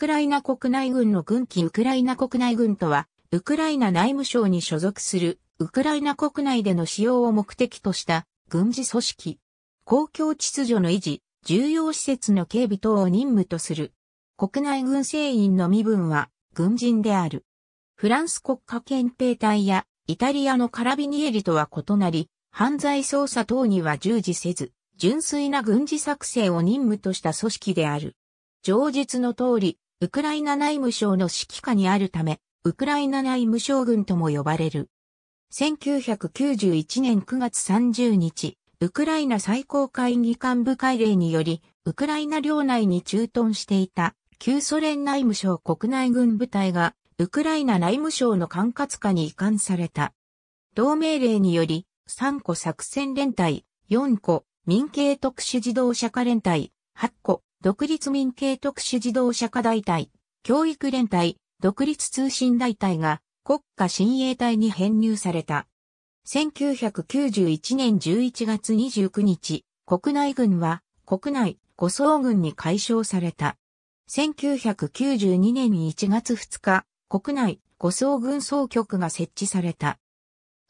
クライナ国内軍の軍旗ウクライナ国内軍とは、ウクライナ内務省に所属する、ウクライナ国内での使用を目的とした軍事組織。公共秩序の維持、重要施設の警備等を任務とする。国内軍船員の身分は軍人である。フランス国家憲兵隊やイタリアのカラビニエリとは異なり、犯罪捜査等には従事せず、純粋な軍事作戦を任務とした組織である。上述の通り、ウクライナ内務省の指揮下にあるため、ウクライナ内務省軍とも呼ばれる。1991年9月30日、ウクライナ最高会議幹部会令により、ウクライナ領内に駐屯していた旧ソ連内務省国内軍部隊が、ウクライナ内務省の管轄下に移管された。同命令により、3個作戦連隊、4個民警特殊自動車化連隊、8個独立民系特殊自動車課大隊、教育連隊、独立通信大隊が国家親衛隊に編入された。1991年11月29日、国内軍は国内護送軍に解消された。1992年1月2日、国内護送軍総局が設置された。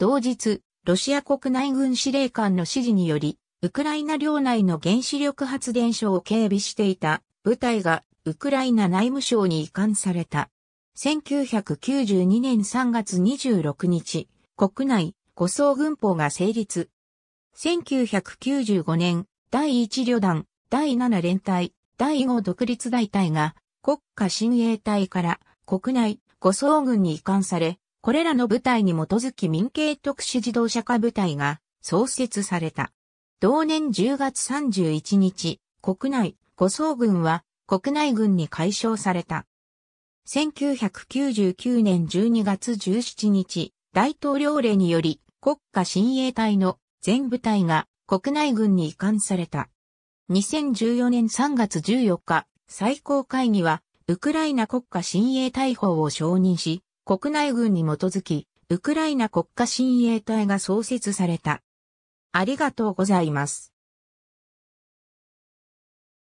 同日、ロシア国内軍司令官の指示により、ウクライナ領内の原子力発電所を警備していた部隊がウクライナ内務省に移管された。1992年3月26日、国内護送軍法が成立。1995年、第1旅団、第7連隊、第5独立大隊が国家親衛隊から国内護送軍に移管され、これらの部隊に基づき民警特殊自動車化部隊が創設された。同年10月31日、国内、護送軍は国内軍に解消された。1999年12月17日、大統領令により国家親衛隊の全部隊が国内軍に移管された。2014年3月14日、最高会議はウクライナ国家親衛隊法を承認し、国内軍に基づき、ウクライナ国家親衛隊が創設された。ありがとうございます。